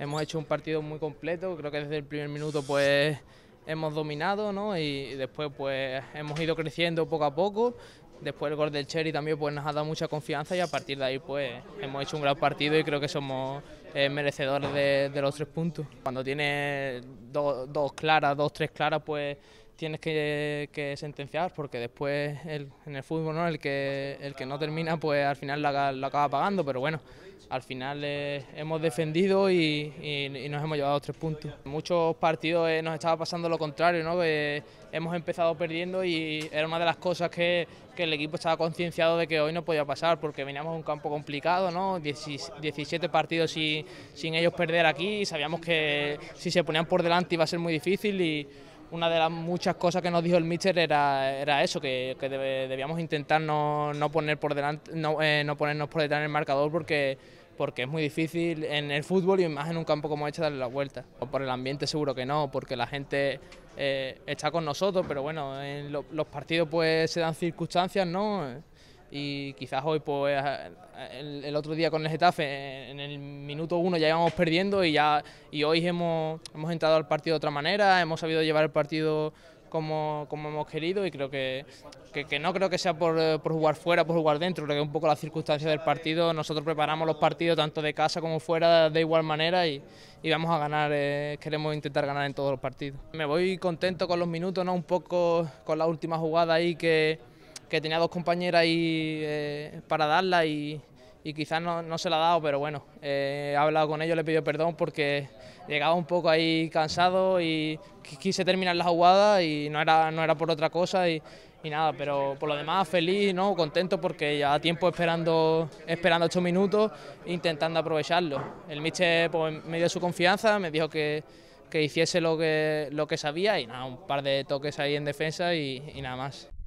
hemos hecho un partido muy completo, creo que desde el primer minuto pues hemos dominado, ¿no? Y después pues hemos ido creciendo poco a poco. Después el gol del Cherry también pues nos ha dado mucha confianza y a partir de ahí pues hemos hecho un gran partido y creo que somos eh, merecedores de, los tres puntos. Cuando tiene dos claras, dos, tres claras pues tienes que, sentenciar porque después en el fútbol no el que el que no termina pues al final lo, acaba pagando pero bueno al final eh, hemos defendido y, nos hemos llevado tres puntos muchos partidos eh, nos estaba pasando lo contrario no hemos empezado perdiendo y era una de las cosas que, que el equipo estaba concienciado de que hoy no podía pasar porque veníamos a un campo complicado no 17 partidos sin, sin ellos perder aquí y sabíamos que si se ponían por delante iba a ser muy difícil y una de las muchas cosas que nos dijo el míster era, era eso, que, debíamos intentar no, poner por delante, no, eh, ponernos por detrás en el marcador porque, porque es muy difícil en el fútbol y más en un campo como este darle la vuelta. o Por el ambiente seguro que no, porque la gente eh, está con nosotros, pero bueno, en los partidos pues se dan circunstancias, ¿no? y quizás hoy, pues el, otro día con el Getafe, en el minuto uno ya íbamos perdiendo y ya y hoy hemos, hemos entrado al partido de otra manera, hemos sabido llevar el partido como, como hemos querido y creo que, que, no creo que sea por, por, jugar fuera, por jugar dentro, creo que es un poco la circunstancia del partido, nosotros preparamos los partidos tanto de casa como fuera de igual manera y, y vamos a ganar, eh, queremos intentar ganar en todos los partidos. Me voy contento con los minutos, ¿no? un poco con la última jugada ahí que que tenía dos compañeras ahí eh, para darla y, quizás no, se la ha dado, pero bueno, eh, he hablado con ellos, le pedido perdón porque llegaba un poco ahí cansado y quise terminar la jugada y no era, no era por otra cosa y, nada, pero por lo demás feliz, ¿no? contento porque ya tiempo esperando esperando ocho minutos intentando aprovecharlo. El miche pues, me dio su confianza, me dijo que, hiciese lo que, lo que sabía y nada, un par de toques ahí en defensa y nada más.